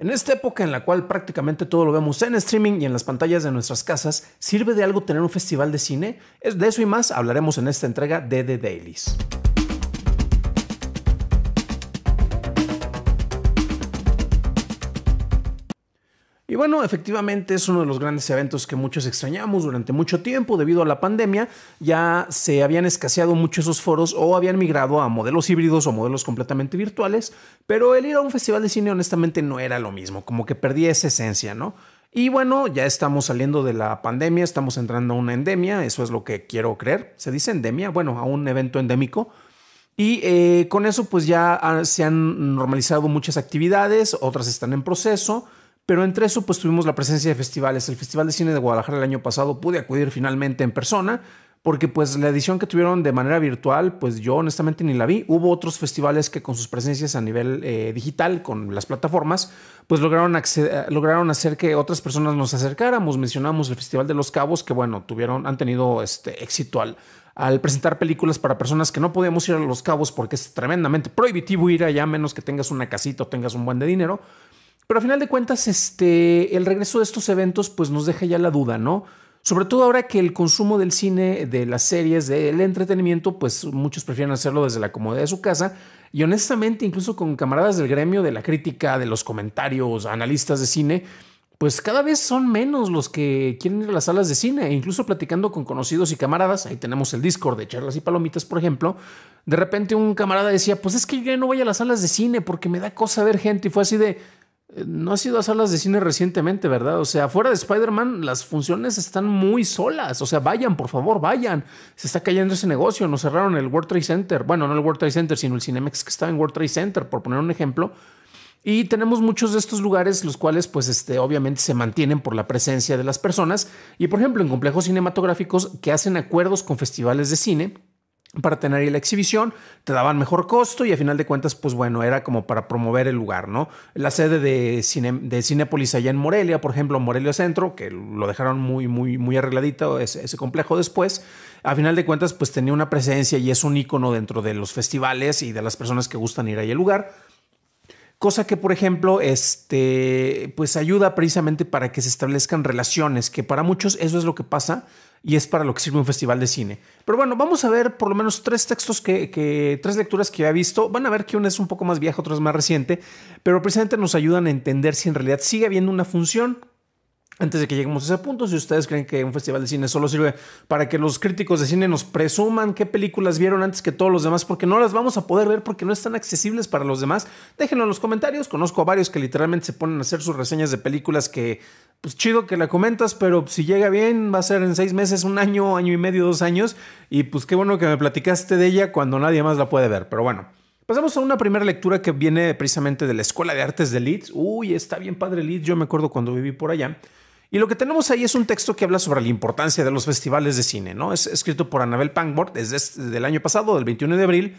En esta época en la cual prácticamente todo lo vemos en streaming y en las pantallas de nuestras casas, ¿sirve de algo tener un festival de cine? De eso y más hablaremos en esta entrega de The Dailies. Y bueno, efectivamente es uno de los grandes eventos que muchos extrañamos durante mucho tiempo debido a la pandemia. Ya se habían escaseado mucho esos foros o habían migrado a modelos híbridos o modelos completamente virtuales, pero el ir a un festival de cine honestamente no era lo mismo, como que perdía esa esencia, ¿no? Y bueno, ya estamos saliendo de la pandemia, estamos entrando a una endemia, eso es lo que quiero creer. Se dice endemia, bueno, a un evento endémico. Y eh, con eso pues ya ah, se han normalizado muchas actividades, otras están en proceso. Pero entre eso, pues tuvimos la presencia de festivales. El Festival de Cine de Guadalajara el año pasado pude acudir finalmente en persona, porque pues la edición que tuvieron de manera virtual, pues yo honestamente ni la vi. Hubo otros festivales que con sus presencias a nivel eh, digital, con las plataformas, pues lograron, lograron hacer que otras personas nos acercáramos. Mencionamos el Festival de los Cabos, que bueno, tuvieron, han tenido este éxito al, presentar películas para personas que no podíamos ir a los cabos porque es tremendamente prohibitivo ir allá, menos que tengas una casita o tengas un buen de dinero. Pero a final de cuentas, este, el regreso de estos eventos pues nos deja ya la duda, ¿no? Sobre todo ahora que el consumo del cine, de las series, del entretenimiento, pues muchos prefieren hacerlo desde la comodidad de su casa. Y honestamente, incluso con camaradas del gremio, de la crítica, de los comentarios, analistas de cine, pues cada vez son menos los que quieren ir a las salas de cine. E incluso platicando con conocidos y camaradas, ahí tenemos el Discord de charlas y palomitas, por ejemplo, de repente un camarada decía, pues es que yo no voy a las salas de cine porque me da cosa ver gente. Y fue así de eh, no ha sido a salas de cine recientemente, ¿verdad? O sea, fuera de Spider-Man, las funciones están muy solas. O sea, vayan, por favor, vayan. Se está cayendo ese negocio. Nos cerraron el World Trade Center. Bueno, no el World Trade Center, sino el Cinemex que estaba en World Trade Center, por poner un ejemplo. Y tenemos muchos de estos lugares, los cuales, pues, este, obviamente se mantienen por la presencia de las personas. Y, por ejemplo, en complejos cinematográficos que hacen acuerdos con festivales de cine para tener ahí la exhibición, te daban mejor costo y a final de cuentas, pues bueno, era como para promover el lugar, ¿no? La sede de, Cine, de Cinépolis allá en Morelia, por ejemplo, Morelia Centro, que lo dejaron muy, muy, muy arregladito ese, ese complejo después, a final de cuentas, pues tenía una presencia y es un icono dentro de los festivales y de las personas que gustan ir ahí al lugar. Cosa que, por ejemplo, este, pues ayuda precisamente para que se establezcan relaciones, que para muchos eso es lo que pasa y es para lo que sirve un festival de cine. Pero bueno, vamos a ver por lo menos tres textos que, tres lecturas que he visto. Van a ver que una es un poco más viejo otra es más reciente, pero precisamente nos ayudan a entender si en realidad sigue habiendo una función antes de que lleguemos a ese punto, si ustedes creen que un festival de cine solo sirve para que los críticos de cine nos presuman qué películas vieron antes que todos los demás, porque no las vamos a poder ver porque no están accesibles para los demás, déjenlo en los comentarios. Conozco a varios que literalmente se ponen a hacer sus reseñas de películas que, pues chido que la comentas, pero si llega bien va a ser en seis meses, un año, año y medio, dos años, y pues qué bueno que me platicaste de ella cuando nadie más la puede ver, pero bueno. Pasamos a una primera lectura que viene precisamente de la Escuela de Artes de Leeds. Uy, está bien padre Leeds, yo me acuerdo cuando viví por allá. Y lo que tenemos ahí es un texto que habla sobre la importancia de los festivales de cine, ¿no? Es escrito por Anabel Pangborn, desde el año pasado, del 21 de abril.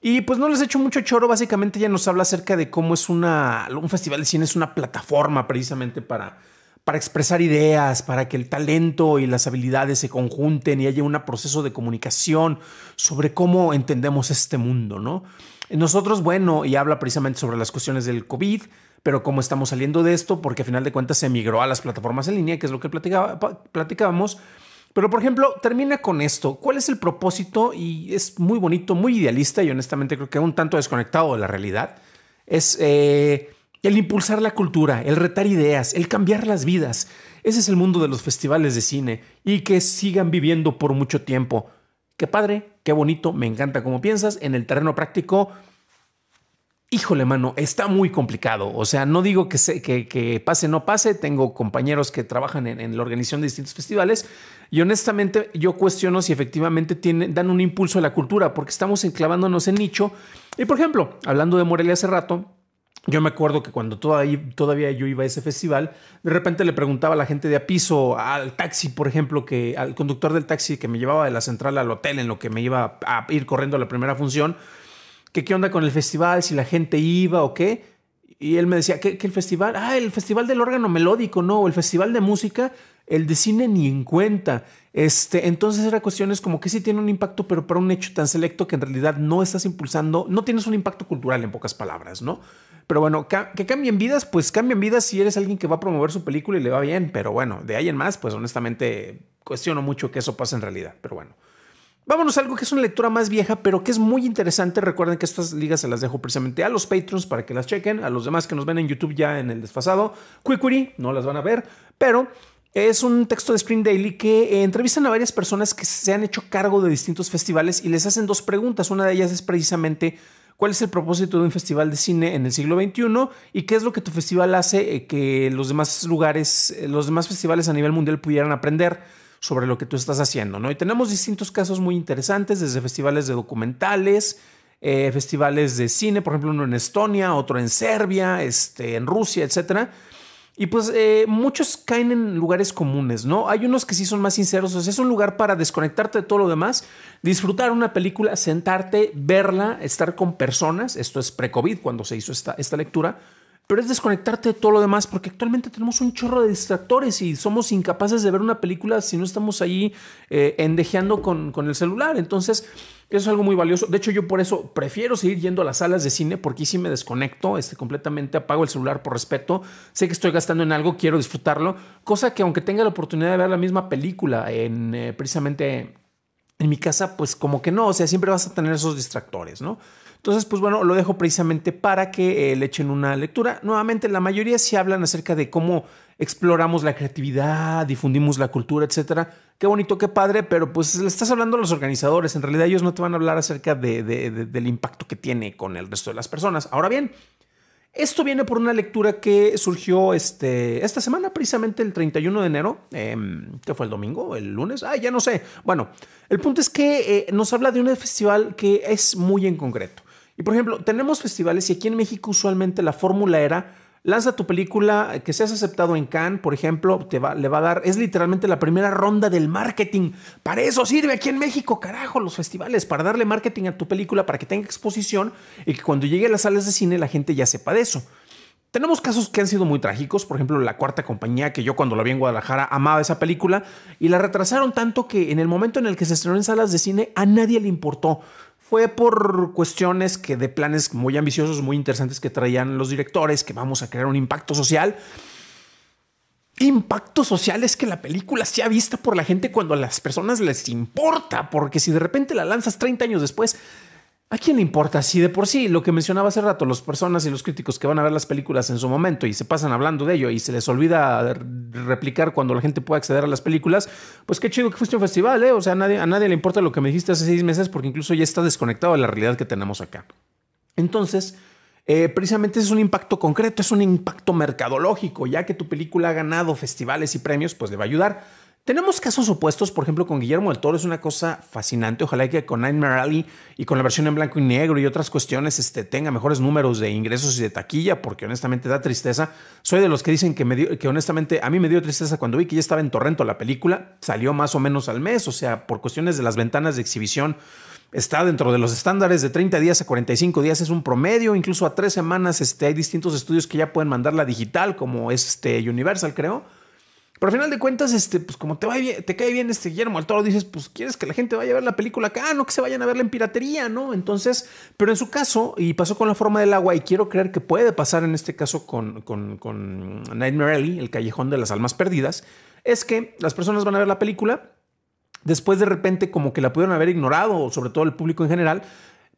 Y pues no les he hecho mucho choro, básicamente ya nos habla acerca de cómo es una, un festival de cine es una plataforma precisamente para, para expresar ideas, para que el talento y las habilidades se conjunten y haya un proceso de comunicación sobre cómo entendemos este mundo, ¿no? Nosotros, bueno, y habla precisamente sobre las cuestiones del COVID, pero como estamos saliendo de esto, porque a final de cuentas se migró a las plataformas en línea, que es lo que platicaba, platicábamos. Pero por ejemplo, termina con esto. ¿Cuál es el propósito? Y es muy bonito, muy idealista y honestamente creo que un tanto desconectado de la realidad. Es eh, el impulsar la cultura, el retar ideas, el cambiar las vidas. Ese es el mundo de los festivales de cine y que sigan viviendo por mucho tiempo. Qué padre, qué bonito, me encanta cómo piensas. En el terreno práctico, híjole, mano, está muy complicado. O sea, no digo que, se, que, pase, no pase. Tengo compañeros que trabajan en, la organización de distintos festivales y honestamente yo cuestiono si efectivamente tienen, dan un impulso a la cultura porque estamos enclavándonos en nicho. Y por ejemplo, hablando de Morelia hace rato, yo me acuerdo que cuando todavía, yo iba a ese festival, de repente le preguntaba a la gente de a piso, al taxi, por ejemplo, que al conductor del taxi que me llevaba de la central al hotel en lo que me iba a ir corriendo a la primera función, que qué onda con el festival, si la gente iba o qué. Y él me decía que, el festival, ah, el festival del órgano melódico, no, el festival de música, el de cine ni en cuenta. Este, entonces era cuestiones como que sí tiene un impacto, pero para un hecho tan selecto que en realidad no estás impulsando, no tienes un impacto cultural en pocas palabras, ¿no? Pero bueno, que cambien vidas, pues cambien vidas si eres alguien que va a promover su película y le va bien, pero bueno, de ahí en más, pues honestamente cuestiono mucho que eso pase en realidad, pero bueno. Vámonos a algo que es una lectura más vieja, pero que es muy interesante. Recuerden que estas ligas se las dejo precisamente a los patrons para que las chequen, a los demás que nos ven en YouTube ya en el desfasado. Quickery, no las van a ver, pero es un texto de Screen Daily que entrevistan a varias personas que se han hecho cargo de distintos festivales y les hacen dos preguntas. Una de ellas es precisamente cuál es el propósito de un festival de cine en el siglo XXI y qué es lo que tu festival hace eh, que los demás lugares, eh, los demás festivales a nivel mundial pudieran aprender sobre lo que tú estás haciendo, ¿no? Y tenemos distintos casos muy interesantes, desde festivales de documentales, eh, festivales de cine, por ejemplo, uno en Estonia, otro en Serbia, este, en Rusia, etcétera. Y pues eh, muchos caen en lugares comunes, ¿no? Hay unos que sí son más sinceros, es un lugar para desconectarte de todo lo demás, disfrutar una película, sentarte, verla, estar con personas, esto es pre-COVID cuando se hizo esta, esta lectura, pero es desconectarte de todo lo demás, porque actualmente tenemos un chorro de distractores y somos incapaces de ver una película si no estamos ahí eh, endejeando con, con, el celular. Entonces, eso es algo muy valioso. De hecho, yo por eso prefiero seguir yendo a las salas de cine, porque si me desconecto, este, completamente apago el celular por respeto. Sé que estoy gastando en algo, quiero disfrutarlo, cosa que aunque tenga la oportunidad de ver la misma película en eh, precisamente en mi casa, pues como que no, o sea, siempre vas a tener esos distractores, ¿no? Entonces, pues bueno, lo dejo precisamente para que eh, le echen una lectura. Nuevamente, la mayoría sí hablan acerca de cómo exploramos la creatividad, difundimos la cultura, etcétera. Qué bonito, qué padre, pero pues le estás hablando a los organizadores. En realidad, ellos no te van a hablar acerca del impacto que tiene con el resto de las personas. Ahora bien, esto viene por una lectura que surgió este, esta semana, precisamente el 31 de enero, em, ¿Qué fue el domingo, el lunes, ah, ya no sé. Bueno, el punto es que eh, nos habla de un festival que es muy en concreto. Y por ejemplo, tenemos festivales y aquí en México usualmente la fórmula era lanza tu película, que seas aceptado en Cannes, por ejemplo, te va, le va a dar, es literalmente la primera ronda del marketing. Para eso sirve aquí en México, carajo, los festivales, para darle marketing a tu película, para que tenga exposición y que cuando llegue a las salas de cine la gente ya sepa de eso. Tenemos casos que han sido muy trágicos, por ejemplo, La Cuarta Compañía, que yo cuando la vi en Guadalajara amaba esa película, y la retrasaron tanto que en el momento en el que se estrenó en salas de cine a nadie le importó fue por cuestiones que de planes muy ambiciosos, muy interesantes que traían los directores, que vamos a crear un impacto social. Impacto social es que la película sea vista por la gente cuando a las personas les importa, porque si de repente la lanzas 30 años después, ¿A quién le importa si de por sí lo que mencionaba hace rato, las personas y los críticos que van a ver las películas en su momento y se pasan hablando de ello y se les olvida replicar cuando la gente pueda acceder a las películas, pues qué chido que fuiste a un festival, ¿eh? O sea, a nadie, a nadie le importa lo que me dijiste hace seis meses porque incluso ya está desconectado de la realidad que tenemos acá. Entonces, eh, precisamente es un impacto concreto, es un impacto mercadológico, ya que tu película ha ganado festivales y premios, pues le va a ayudar. Tenemos casos opuestos, por ejemplo, con Guillermo del Toro es una cosa fascinante. Ojalá que con Nightmare Alley y con la versión en blanco y negro y otras cuestiones este, tenga mejores números de ingresos y de taquilla, porque honestamente da tristeza. Soy de los que dicen que, que honestamente a mí me dio tristeza cuando vi que ya estaba en Torrento la película. Salió más o menos al mes, o sea, por cuestiones de las ventanas de exhibición está dentro de los estándares de 30 días a 45 días, es un promedio, incluso a tres semanas este, hay distintos estudios que ya pueden mandarla digital, como este Universal, creo. Pero al final de cuentas, este, pues como te, va bien, te cae bien este Guillermo Al Toro, dices, pues quieres que la gente vaya a ver la película acá, no que se vayan a verla en piratería, ¿no? Entonces, pero en su caso, y pasó con La Forma del Agua, y quiero creer que puede pasar en este caso con, con, Nightmare Alley, El Callejón de las Almas Perdidas, es que las personas van a ver la película, después de repente como que la pudieron haber ignorado, sobre todo el público en general,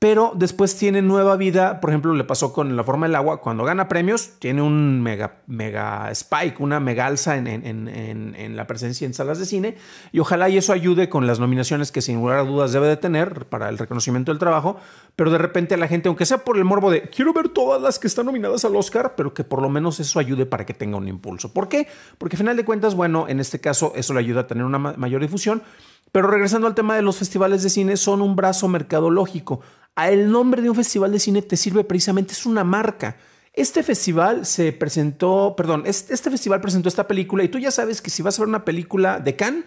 pero después tiene nueva vida. Por ejemplo, le pasó con La Forma del Agua. Cuando gana premios, tiene un mega, mega spike, una mega alza en, en, la presencia en salas de cine. Y ojalá y eso ayude con las nominaciones que sin lugar a dudas debe de tener para el reconocimiento del trabajo. Pero de repente a la gente, aunque sea por el morbo de quiero ver todas las que están nominadas al Oscar, pero que por lo menos eso ayude para que tenga un impulso. ¿Por qué? Porque al final de cuentas, bueno, en este caso eso le ayuda a tener una mayor difusión. Pero regresando al tema de los festivales de cine, son un brazo mercadológico el nombre de un festival de cine te sirve precisamente, es una marca. Este festival se presentó, perdón, este, festival presentó esta película y tú ya sabes que si vas a ver una película de Cannes,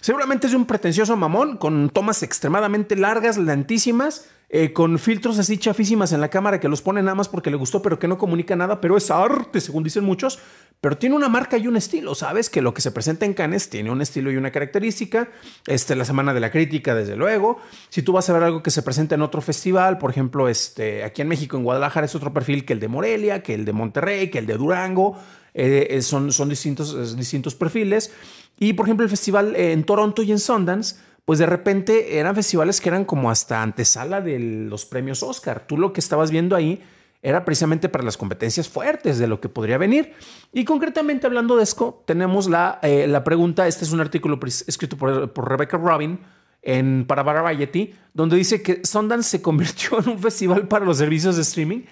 Seguramente es de un pretencioso mamón con tomas extremadamente largas, lentísimas, eh, con filtros así chafísimas en la cámara que los ponen nada más porque le gustó, pero que no comunica nada, pero es arte, según dicen muchos pero tiene una marca y un estilo. Sabes que lo que se presenta en Cannes tiene un estilo y una característica. Este, la Semana de la Crítica, desde luego. Si tú vas a ver algo que se presenta en otro festival, por ejemplo, este, aquí en México, en Guadalajara, es otro perfil que el de Morelia, que el de Monterrey, que el de Durango. Eh, son, son distintos, distintos perfiles. Y, por ejemplo, el festival eh, en Toronto y en Sundance, pues de repente eran festivales que eran como hasta antesala de los premios Oscar. Tú lo que estabas viendo ahí era precisamente para las competencias fuertes de lo que podría venir. Y concretamente hablando de esto, tenemos la, eh, la pregunta, este es un artículo escrito por, Rebecca Robin, en, para Variety, donde dice que Sundance se convirtió en un festival para los servicios de streaming.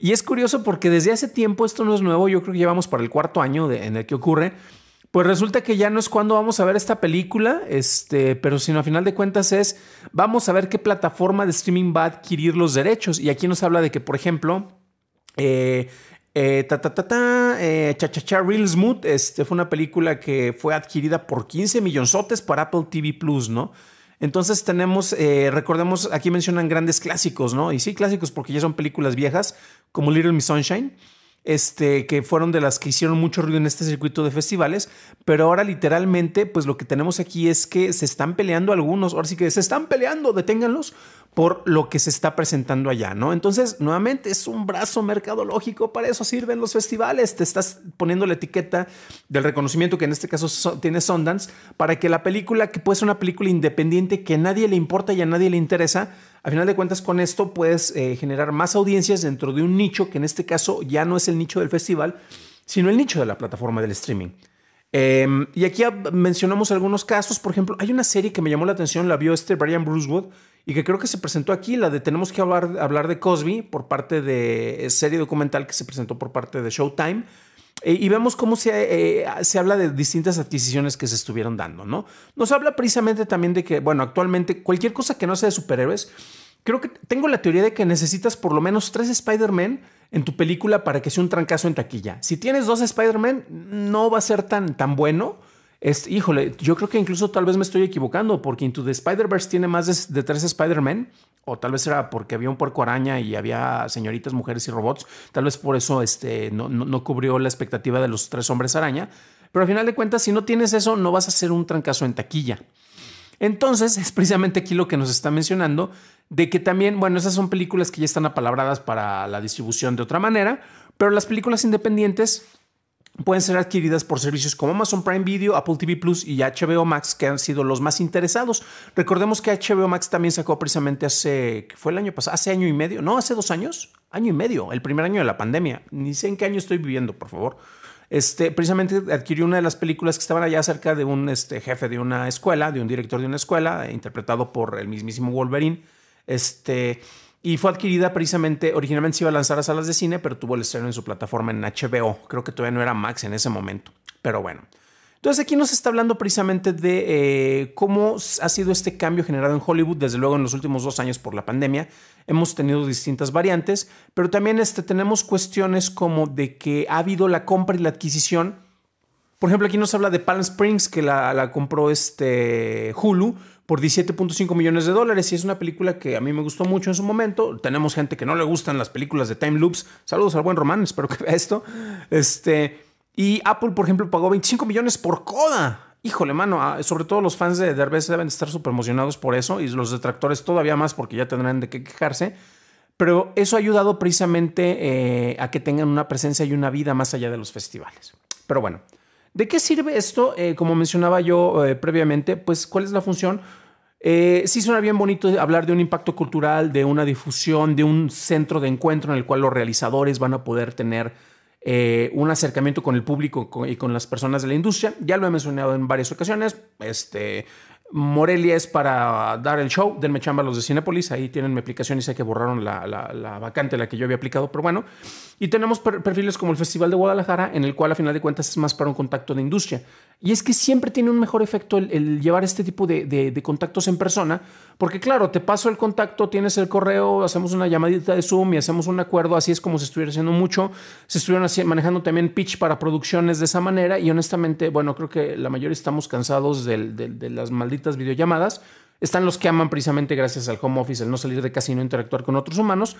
Y es curioso porque desde hace tiempo, esto no es nuevo, yo creo que llevamos para el cuarto año en el que ocurre, pues resulta que ya no es cuando vamos a ver esta película, este, pero sino a final de cuentas es, vamos a ver qué plataforma de streaming va a adquirir los derechos. Y aquí nos habla de que, por ejemplo, eh, eh, ta, ta, ta, ta eh, cha, cha, cha, Real Smooth, este, fue una película que fue adquirida por 15 millonzotes para Apple TV Plus, ¿no? Entonces tenemos, eh, recordemos, aquí mencionan grandes clásicos, ¿no? Y sí, clásicos porque ya son películas viejas, como Little Miss Sunshine, este, que fueron de las que hicieron mucho ruido en este circuito de festivales, pero ahora literalmente, pues lo que tenemos aquí es que se están peleando algunos, ahora sí que se están peleando, deténganlos, por lo que se está presentando allá, ¿no? Entonces, nuevamente, es un brazo mercadológico, para eso sirven los festivales, te estás poniendo la etiqueta del reconocimiento que en este caso tiene Sundance, para que la película, que puede ser una película independiente que a nadie le importa y a nadie le interesa, a final de cuentas con esto puedes eh, generar más audiencias dentro de un nicho que en este caso ya no es el nicho del festival, sino el nicho de la plataforma del streaming. Em, y aquí mencionamos algunos casos, por ejemplo, hay una serie que me llamó la atención, la vio este Brian Brucewood, y que creo que se presentó aquí, la de Tenemos que hablar, de Cosby por parte de eh, serie documental que se presentó por parte de Showtime. Eh, y vemos cómo se, eh, se, habla de distintas adquisiciones que se estuvieron dando, ¿no? Nos habla precisamente también de que, bueno, actualmente cualquier cosa que no sea de superhéroes, creo que tengo la teoría de que necesitas por lo menos tres Spider-Man en tu película para que sea un trancazo en taquilla. Si tienes dos Spider-Man, no va a ser tan, tan bueno híjole, yo creo que incluso tal vez me estoy equivocando porque Into the Spider-Verse tiene más de, tres Spider-Man. O tal vez era porque había un puerco araña y había señoritas, mujeres y robots. Tal vez por eso este, no, no cubrió la expectativa de los tres hombres araña. Pero al final de cuentas, si no tienes eso, no vas a hacer un trancazo en taquilla. Entonces, es precisamente aquí lo que nos está mencionando, de que también, bueno, esas son películas que ya están apalabradas para la distribución de otra manera, pero las películas independientes pueden ser adquiridas por servicios como Amazon Prime Video, Apple TV Plus y HBO Max, que han sido los más interesados. Recordemos que HBO Max también sacó precisamente hace, fue el año pasado, hace año y medio, no, hace dos años, año y medio, el primer año de la pandemia. Ni sé en qué año estoy viviendo, por favor. Este, precisamente adquirió una de las películas que estaban allá cerca de un este, jefe de una escuela, de un director de una escuela, interpretado por el mismísimo Wolverine. Este, y fue adquirida precisamente, originalmente se iba a lanzar a salas de cine, pero tuvo el estreno en su plataforma en HBO. Creo que todavía no era Max en ese momento, pero bueno. Entonces aquí nos está hablando precisamente de eh, cómo ha sido este cambio generado en Hollywood, desde luego en los últimos dos años por la pandemia. Hemos tenido distintas variantes, pero también este, tenemos cuestiones como de que ha habido la compra y la adquisición. Por ejemplo, aquí nos habla de Palm Springs, que la, la compró este Hulu por 17.5 millones de dólares y es una película que a mí me gustó mucho en su momento. Tenemos gente que no le gustan las películas de time loops. Saludos al buen Román, espero que vea esto. Este, y Apple, por ejemplo, pagó 25 millones por Coda. Híjole, mano, ah, sobre todo los fans de Derbez deben estar súper emocionados por eso y los detractores todavía más porque ya tendrán de qué quejarse. Pero eso ha ayudado precisamente eh, a que tengan una presencia y una vida más allá de los festivales. Pero bueno, ¿de qué sirve esto? Eh, como mencionaba yo eh, previamente, pues ¿cuál es la función? Eh, sí suena bien bonito hablar de un impacto cultural, de una difusión, de un centro de encuentro en el cual los realizadores van a poder tener eh, un acercamiento con el público y con las personas de la industria. Ya lo he mencionado en varias ocasiones. Este, Morelia es para dar el show. Denme chamba los de Cinepolis. Ahí tienen mi aplicación y sé que borraron la, la, vacante, la que yo había aplicado, pero bueno. Y tenemos perfiles como el Festival de Guadalajara, en el cual a final de cuentas es más para un contacto de industria. Y es que siempre tiene un mejor efecto el, llevar este tipo de, contactos en persona, porque claro, te paso el contacto, tienes el correo, hacemos una llamadita de Zoom y hacemos un acuerdo, así es como se estuviera haciendo mucho, se estuvieron manejando también pitch para producciones de esa manera y honestamente, bueno, creo que la mayoría estamos cansados de, de las malditas videollamadas, están los que aman precisamente gracias al home office, el no salir de casa y no interactuar con otros humanos.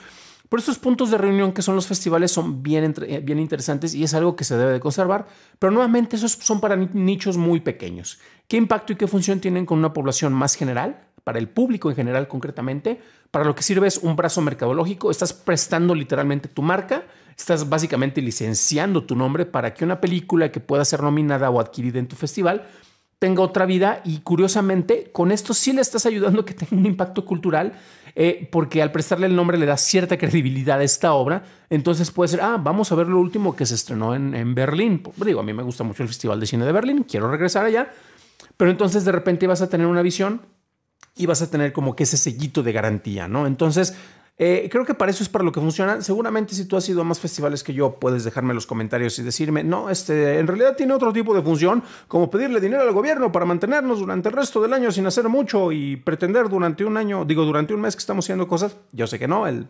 Por estos puntos de reunión que son los festivales son bien, eh, bien interesantes y es algo que se debe de conservar, pero nuevamente esos son para nichos muy pequeños. ¿Qué impacto y qué función tienen con una población más general? Para el público en general concretamente, para lo que sirve es un brazo mercadológico, estás prestando literalmente tu marca, estás básicamente licenciando tu nombre para que una película que pueda ser nominada o adquirida en tu festival tenga otra vida y curiosamente con esto sí le estás ayudando a que tenga un impacto cultural eh, porque al prestarle el nombre le da cierta credibilidad a esta obra, entonces puede ser, ah, vamos a ver lo último que se estrenó en, en Berlín. Digo, a mí me gusta mucho el Festival de Cine de Berlín, quiero regresar allá, pero entonces de repente vas a tener una visión y vas a tener como que ese sellito de garantía, ¿no? Entonces, eh, creo que para eso es para lo que funciona. Seguramente si tú has ido a más festivales que yo, puedes dejarme los comentarios y decirme, no, este, en realidad tiene otro tipo de función, como pedirle dinero al gobierno para mantenernos durante el resto del año sin hacer mucho y pretender durante un año, digo, durante un mes que estamos haciendo cosas. Yo sé que no, el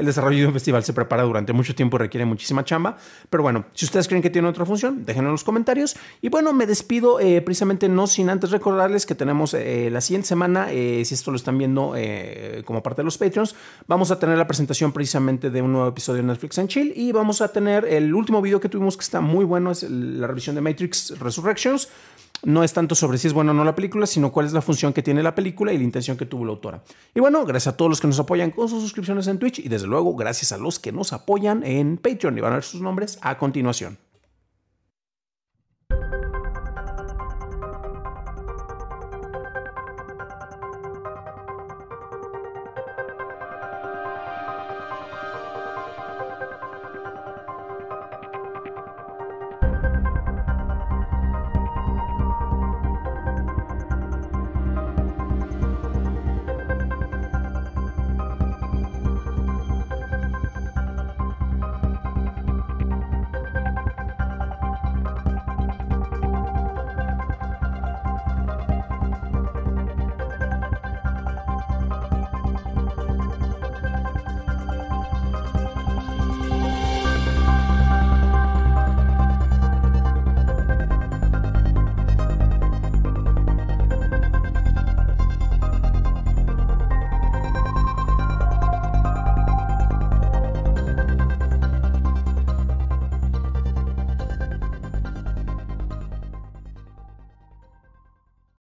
el desarrollo de un festival se prepara durante mucho tiempo y requiere muchísima chamba. Pero bueno, si ustedes creen que tiene otra función, déjenlo en los comentarios. Y bueno, me despido eh, precisamente no sin antes recordarles que tenemos eh, la siguiente semana, eh, si esto lo están viendo como parte de los Patreons, vamos a tener la presentación precisamente de un nuevo episodio de Netflix and Chill y vamos a tener el último video que tuvimos que está muy bueno, es la revisión de Matrix Resurrections no es tanto sobre si es bueno o no la película, sino cuál es la función que tiene la película y la intención que tuvo la autora. Y bueno, gracias a todos los que nos apoyan con sus suscripciones en Twitch y desde luego gracias a los que nos apoyan en Patreon y van a ver sus nombres a continuación.